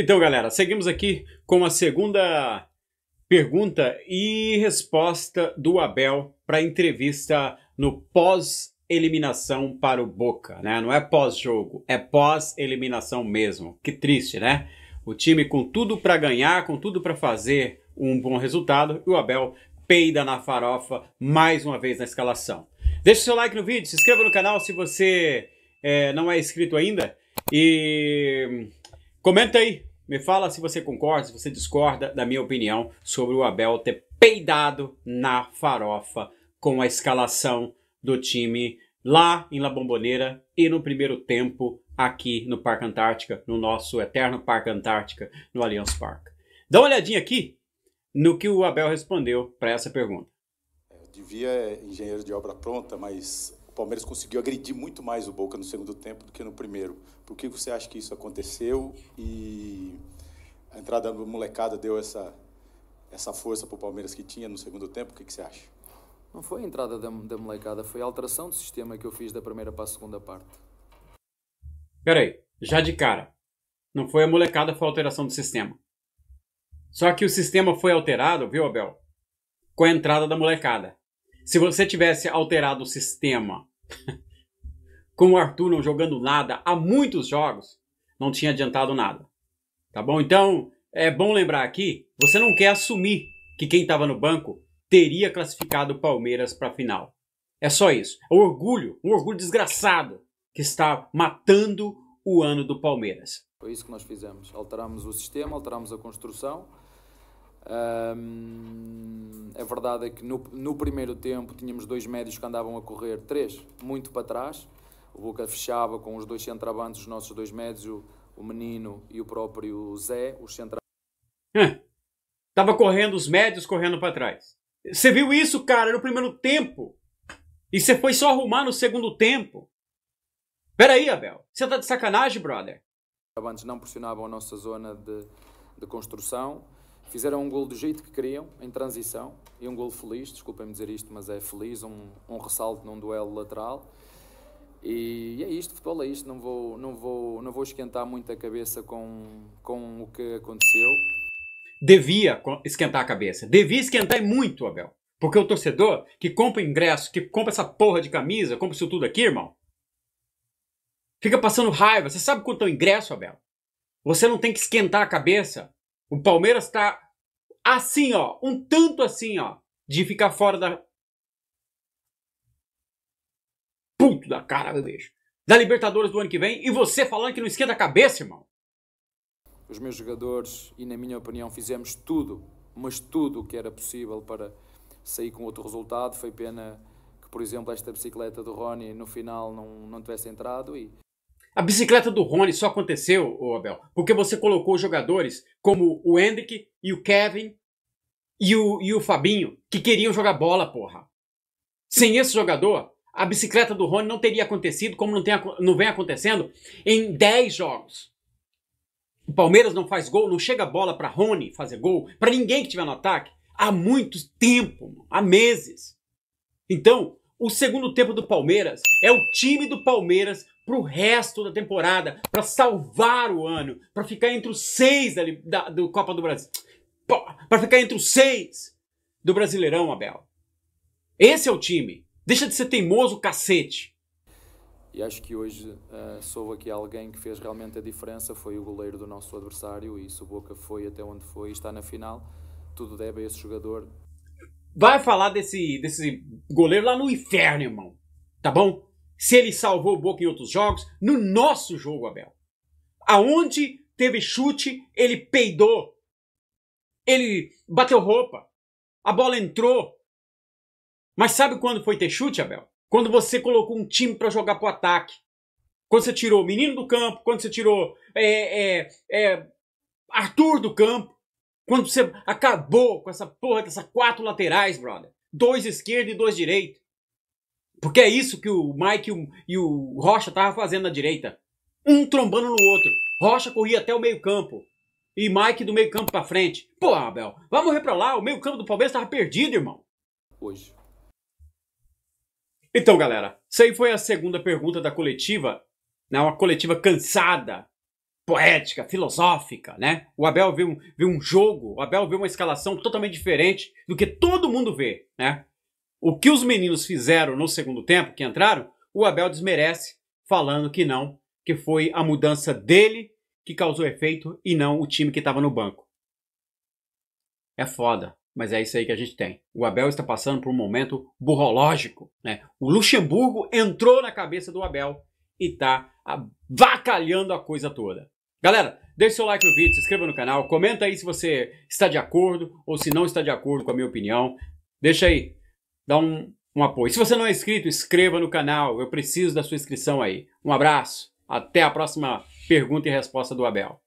Então, galera, seguimos aqui com a segunda pergunta e resposta do Abel para a entrevista no pós-eliminação para o Boca, né? Não é pós-jogo, é pós-eliminação mesmo. Que triste, né? O time com tudo para ganhar, com tudo para fazer um bom resultado e o Abel peida na farofa mais uma vez na escalação. Deixe seu like no vídeo, se inscreva no canal se você é, não é inscrito ainda e comenta aí me fala se você concorda, se você discorda da minha opinião sobre o Abel ter peidado na farofa com a escalação do time lá em La Bombonera e no primeiro tempo aqui no Parque Antártica, no nosso eterno Parque Antártica, no Allianz Park. Dá uma olhadinha aqui no que o Abel respondeu para essa pergunta. É, eu devia é, engenheiro de obra pronta, mas Palmeiras conseguiu agredir muito mais o Boca no segundo tempo do que no primeiro. Por que você acha que isso aconteceu e a entrada da molecada deu essa, essa força para o Palmeiras que tinha no segundo tempo? O que, que você acha? Não foi a entrada da, da, molecada, foi a alteração do sistema que eu fiz da primeira para a segunda parte. Peraí, já de cara. Não foi a molecada, foi a alteração do sistema. Só que o sistema foi alterado, viu, Abel? Com a entrada da molecada. Se você tivesse alterado o sistema, com o Arthur não jogando nada há muitos jogos, não tinha adiantado nada. Tá bom? Então, é bom lembrar aqui, você não quer assumir que quem estava no banco teria classificado o Palmeiras para a final. É só isso. É um orgulho, um orgulho desgraçado que está matando o ano do Palmeiras. Foi isso que nós fizemos. alteramos o sistema, alteramos a construção. Um, a verdade é que no, no, primeiro tempo tínhamos dois médios que andavam a correr, três, muito para trás. O Boca fechava com os dois centravantes, os nossos dois médios, o, o menino e o próprio Zé, os centravantes. estava Tava correndo os médios correndo para trás. Você viu isso, cara, no primeiro tempo? E você foi só arrumar no segundo tempo? Peraí, Abel. Você tá de sacanagem, brother? Antes não pressionavam a nossa zona de, de construção. Fizeram um gol do jeito que queriam, em transição, e um gol feliz, desculpem-me dizer isto, mas é feliz, um, um ressalto num duelo lateral. E é isto, futebol é isto, não vou, não vou, não vou esquentar muito a cabeça com, com o que aconteceu. Devia esquentar a cabeça, devia esquentar muito, Abel. Porque o torcedor que compra ingresso, que compra essa porra de camisa, compra isso tudo aqui, irmão, fica passando raiva. Você sabe quanto é o ingresso, Abel? Você não tem que esquentar a cabeça. O Palmeiras está assim, ó, um tanto assim, ó, de ficar fora da puto da cara, meu beijo. Da Libertadores do ano que vem e você falando que não esquenta a cabeça, irmão. Os meus jogadores e na minha opinião fizemos tudo, mas tudo o que era possível para sair com outro resultado. Foi pena que, por exemplo, esta bicicleta do Rony no final não, não tivesse entrado e a bicicleta do Rony só aconteceu, Abel, porque você colocou jogadores como o Hendrick e o Kevin e o, e o Fabinho que queriam jogar bola, porra. Sem esse jogador, a bicicleta do Rony não teria acontecido como não, tem, não vem acontecendo em 10 jogos. O Palmeiras não faz gol, não chega a bola para Rony fazer gol, para ninguém que tiver no ataque, há muito tempo, há meses. Então, o segundo tempo do Palmeiras é o time do Palmeiras para o resto da temporada, para salvar o ano, para ficar entre os seis da, da do Copa do Brasil. Para ficar entre os seis do Brasileirão, Abel. Esse é o time. Deixa de ser teimoso, cacete. E acho que hoje uh, soube aqui alguém que fez realmente a diferença, foi o goleiro do nosso adversário, e isso Boca foi até onde foi e está na final. Tudo deve a esse jogador. Vai falar desse, desse goleiro lá no inferno, irmão. Tá bom? se ele salvou o Boca em outros jogos, no nosso jogo, Abel. Aonde teve chute, ele peidou. Ele bateu roupa. A bola entrou. Mas sabe quando foi ter chute, Abel? Quando você colocou um time para jogar pro ataque. Quando você tirou o menino do campo, quando você tirou é, é, é, Arthur do campo, quando você acabou com essa porra dessas quatro laterais, brother. Dois esquerdo e dois direito. Porque é isso que o Mike e o Rocha estavam fazendo na direita. Um trombando no outro. Rocha corria até o meio-campo. E Mike do meio-campo pra frente. Pô, Abel, vai morrer pra lá. O meio-campo do Palmeiras tava perdido, irmão. Hoje. Então, galera, isso aí foi a segunda pergunta da coletiva. Né? Uma coletiva cansada, poética, filosófica, né? O Abel vê um, vê um jogo, o Abel vê uma escalação totalmente diferente do que todo mundo vê, né? O que os meninos fizeram no segundo tempo, que entraram, o Abel desmerece, falando que não, que foi a mudança dele que causou efeito e não o time que estava no banco. É foda, mas é isso aí que a gente tem. O Abel está passando por um momento burrológico. Né? O Luxemburgo entrou na cabeça do Abel e tá avacalhando a coisa toda. Galera, deixe seu like no vídeo, se inscreva no canal, comenta aí se você está de acordo ou se não está de acordo com a minha opinião. Deixa aí, dá um, um apoio. Se você não é inscrito, inscreva no canal. Eu preciso da sua inscrição aí. Um abraço. Até a próxima pergunta e resposta do Abel.